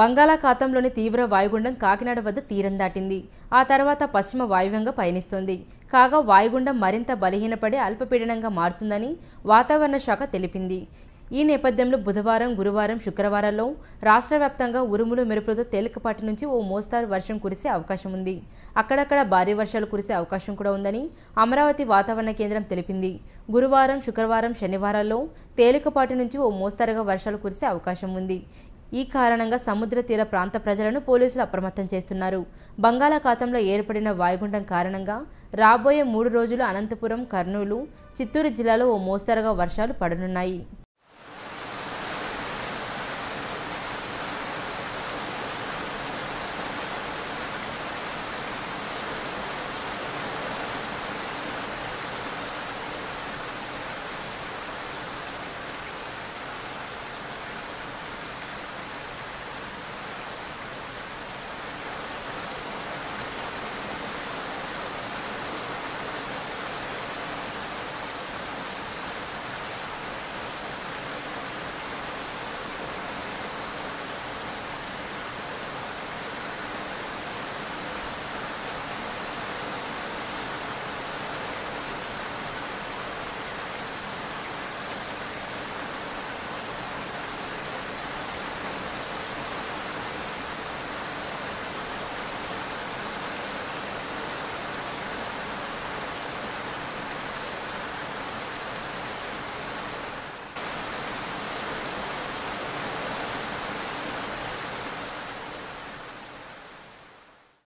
బంగాళాఖాతంలోని తీవ్ర వాయుగుండం కాకినాడ వద్ద తీరం దాటింది ఆ తర్వాత పశ్చిమ వాయువ్యంగా పయనిస్తోంది కాగా వాయుగుండం మరింత బలహీనపడి అల్పపీడనంగా మారుతుందని వాతావరణ శాఖ తెలిపింది ఈ నేపథ్యంలో బుధవారం గురువారం శుక్రవారాల్లో రాష్ట్ర వ్యాప్తంగా ఉరుములు మెరుపులతో తేలికపాటి నుంచి ఓ మోస్తారు వర్షం కురిసే అవకాశం ఉంది అక్కడక్కడ భారీ వర్షాలు కురిసే అవకాశం కూడా ఉందని అమరావతి వాతావరణ కేంద్రం తెలిపింది గురువారం శుక్రవారం శనివారాల్లో తేలికపాటి నుంచి ఓ మోస్తారుగా వర్షాలు కురిసే అవకాశం ఉంది ఈ కారణంగా సముద్ర తీర ప్రాంత ప్రజలను పోలీసులు అప్రమత్తం చేస్తున్నారు బంగాళాఖాతంలో ఏర్పడిన వాయుగుండం కారణంగా రాబోయే మూడు రోజులు అనంతపురం కర్నూలు చిత్తూరు జిల్లాలో ఓ మోస్తరుగా వర్షాలు పడనున్నాయి